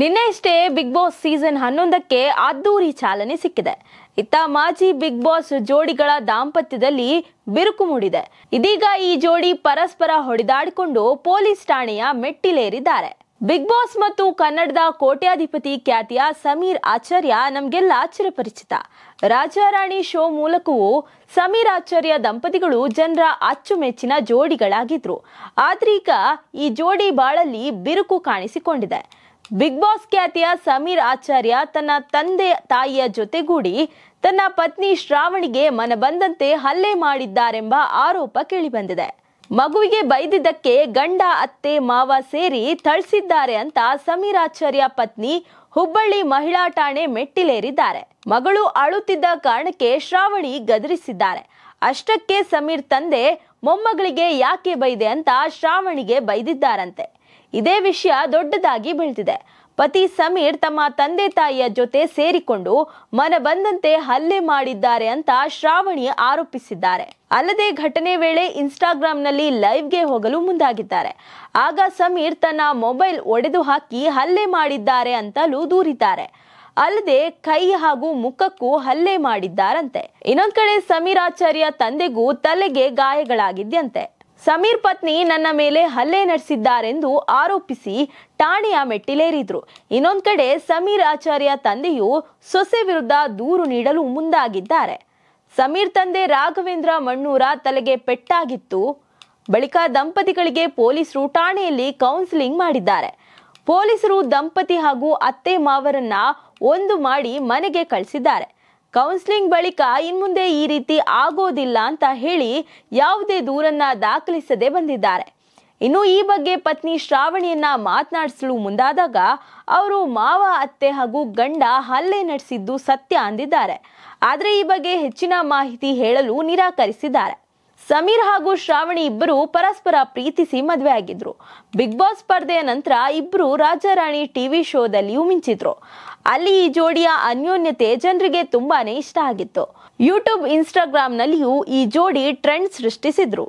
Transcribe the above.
ನಿನ್ನೆಯಷ್ಟೇ big boss season ಹನ್ನೊಂದಕ್ಕೆ ಅದ್ದೂರಿ ಚಾಲನೆ ಸಿಕ್ಕಿದೆ ಇತ್ತ ಮಾಜಿ ಬಿಗ್ ಬಾಸ್ ಜೋಡಿಗಳ ದಾಂಪತ್ಯದಲ್ಲಿ ಬಿರುಕು ಮೂಡಿದೆ ಇದೀಗ ಈ ಜೋಡಿ ಪರಸ್ಪರ ಹೊಡೆದಾಡಿಕೊಂಡು ಪೊಲೀಸ್ ಠಾಣೆಯ ಮೆಟ್ಟಿಲೇರಿದ್ದಾರೆ ಬಿಗ್ ಬಾಸ್ ಮತ್ತು ಕನ್ನಡದ ಕೋಟ್ಯಾಧಿಪತಿ ಖ್ಯಾತಿಯ ಸಮೀರ್ ಆಚಾರ್ಯ ನಮಗೆಲ್ಲ ಚಿರಪರಿಚಿತ ರಾಜಾರಾಣಿ ಶೋ ಮೂಲಕವೂ ಸಮೀರ್ ಆಚಾರ್ಯ ದಂಪತಿಗಳು ಜನರ ಅಚ್ಚುಮೆಚ್ಚಿನ ಜೋಡಿಗಳಾಗಿದ್ರು ಆದ್ರೀಗ ಈ ಜೋಡಿ ಬಾಳಲ್ಲಿ ಬಿರುಕು ಕಾಣಿಸಿಕೊಂಡಿದೆ ಬಿಗ್ ಬಾಸ್ ಖ್ಯಾತಿಯ ಸಮೀರ್ ಆಚಾರ್ಯ ತನ್ನ ತಂದೆ ತಾಯಿಯ ಜೊತೆಗೂಡಿ ತನ್ನ ಪತ್ನಿ ಶ್ರಾವಣಿಗೆ ಮನಬಂದಂತೆ ಹಲ್ಲೆ ಮಾಡಿದ್ದಾರೆಂಬ ಆರೋಪ ಕೇಳಿಬಂದಿದೆ ಮಗುವಿಗೆ ಬೈದಿದ್ದಕ್ಕೆ ಗಂಡ ಅತ್ತೆ ಮಾವ ಸೇರಿ ಥಳಿಸಿದ್ದಾರೆ ಅಂತ ಸಮೀರಾಚಾರ್ಯ ಪತ್ನಿ ಹುಬ್ಬಳ್ಳಿ ಮಹಿಳಾ ಠಾಣೆ ಮೆಟ್ಟಿಲೇರಿದ್ದಾರೆ ಮಗಳು ಅಳುತ್ತಿದ್ದ ಕಾರಣಕ್ಕೆ ಶ್ರಾವಣಿ ಗದರಿಸಿದ್ದಾರೆ ಅಷ್ಟಕ್ಕೆ ಸಮೀರ್ ತಂದೆ ಮೊಮ್ಮಗಳಿಗೆ ಯಾಕೆ ಬೈದೆ ಅಂತ ಶ್ರಾವಣಿಗೆ ಬೈದಿದ್ದಾರಂತೆ ಇದೇ ವಿಷಯ ದೊಡ್ಡದಾಗಿ ಬೆಳೆದಿದೆ ಪತಿ ಸಮೀರ್ ತಮ್ಮ ತಂದೆ ತಾಯಿಯ ಜೊತೆ ಸೇರಿಕೊಂಡು ಮನ ಬಂದಂತೆ ಹಲ್ಲೆ ಮಾಡಿದ್ದಾರೆ ಅಂತ ಶ್ರಾವಣಿ ಆರೋಪಿಸಿದ್ದಾರೆ ಅಲ್ಲದೆ ಘಟನೆ ವೇಳೆ ಲೈವ್ ಲೈವ್ಗೆ ಹೋಗಲು ಮುಂದಾಗಿದ್ದಾರೆ ಆಗ ಸಮೀರ್ ತನ್ನ ಮೊಬೈಲ್ ಒಡೆದು ಹಾಕಿ ಹಲ್ಲೆ ಮಾಡಿದ್ದಾರೆ ಅಂತಲೂ ದೂರಿದ್ದಾರೆ ಅಲ್ಲದೆ ಕೈ ಹಾಗೂ ಮುಖಕ್ಕೂ ಹಲ್ಲೆ ಮಾಡಿದ್ದಾರಂತೆ ಇನ್ನೊಂದ್ ಕಡೆ ಸಮೀರಾಚಾರ್ಯ ತಂದೆಗೂ ತಲೆಗೆ ಗಾಯಗಳಾಗಿದ್ಯಂತೆ ಸಮೀರ್ ಪತ್ನಿ ನನ್ನ ಮೇಲೆ ಹಲ್ಲೆ ನಡೆಸಿದ್ದಾರೆಂದು ಆರೋಪಿಸಿ ಠಾಣೆಯ ಮೆಟ್ಟಿಲೇರಿದ್ರು ಇನ್ನೊಂದು ಕಡೆ ಸಮೀರ್ ಆಚಾರ್ಯ ತಂದೆಯು ಸೊಸೆ ವಿರುದ್ಧ ದೂರು ನೀಡಲು ಮುಂದಾಗಿದ್ದಾರೆ ಸಮೀರ್ ತಂದೆ ರಾಘವೇಂದ್ರ ಮಣ್ಣೂರ ತಲೆಗೆ ಪೆಟ್ಟಾಗಿತ್ತು ಬಳಿಕ ದಂಪತಿಗಳಿಗೆ ಪೊಲೀಸರು ಠಾಣೆಯಲ್ಲಿ ಕೌನ್ಸಿಲಿಂಗ್ ಮಾಡಿದ್ದಾರೆ ಪೊಲೀಸರು ದಂಪತಿ ಹಾಗೂ ಅತ್ತೆ ಮಾವರನ್ನ ಒಂದು ಮಾಡಿ ಮನೆಗೆ ಕಳಿಸಿದ್ದಾರೆ ಕೌನ್ಸಿಲಿಂಗ್ ಬಳಿಕ ಇನ್ಮುಂದೆ ಈ ರೀತಿ ಆಗೋದಿಲ್ಲ ಅಂತ ಹೇಳಿ ಯಾವುದೇ ದೂರನ್ನ ದಾಖಲಿಸದೆ ಬಂದಿದ್ದಾರೆ ಇನ್ನು ಈ ಬಗ್ಗೆ ಪತ್ನಿ ಶ್ರಾವಣಿಯನ್ನ ಮಾತನಾಡಿಸಲು ಮುಂದಾದಾಗ ಅವರು ಮಾವ ಅತ್ತೆ ಹಾಗೂ ಗಂಡ ಹಲ್ಲೆ ನಡೆಸಿದ್ದು ಸತ್ಯ ಅಂದಿದ್ದಾರೆ ಆದರೆ ಈ ಬಗ್ಗೆ ಹೆಚ್ಚಿನ ಮಾಹಿತಿ ಹೇಳಲು ನಿರಾಕರಿಸಿದ್ದಾರೆ ಸಮೀರ್ ಹಾಗೂ ಶ್ರಾವಣಿ ಇಬ್ಬರು ಪರಸ್ಪರ ಪ್ರೀತಿಸಿ ಮದುವೆ ಆಗಿದ್ರು ಬಿಗ್ ಬಾಸ್ ಸ್ಪರ್ಧೆಯ ನಂತರ ಇಬ್ಬರು ರಾಜಾರಾಣಿ ಟಿವಿ ಶೋದಲ್ಲಿಯೂ ಮಿಂಚಿದ್ರು ಅಲ್ಲಿ ಈ ಜೋಡಿಯ ಅನ್ಯೋನ್ಯತೆ ಜನರಿಗೆ ತುಂಬಾನೇ ಇಷ್ಟ ಆಗಿತ್ತು ಯೂಟ್ಯೂಬ್ ಇನ್ಸ್ಟಾಗ್ರಾಮ್ನಲ್ಲಿಯೂ ಈ ಜೋಡಿ ಟ್ರೆಂಡ್ ಸೃಷ್ಟಿಸಿದ್ರು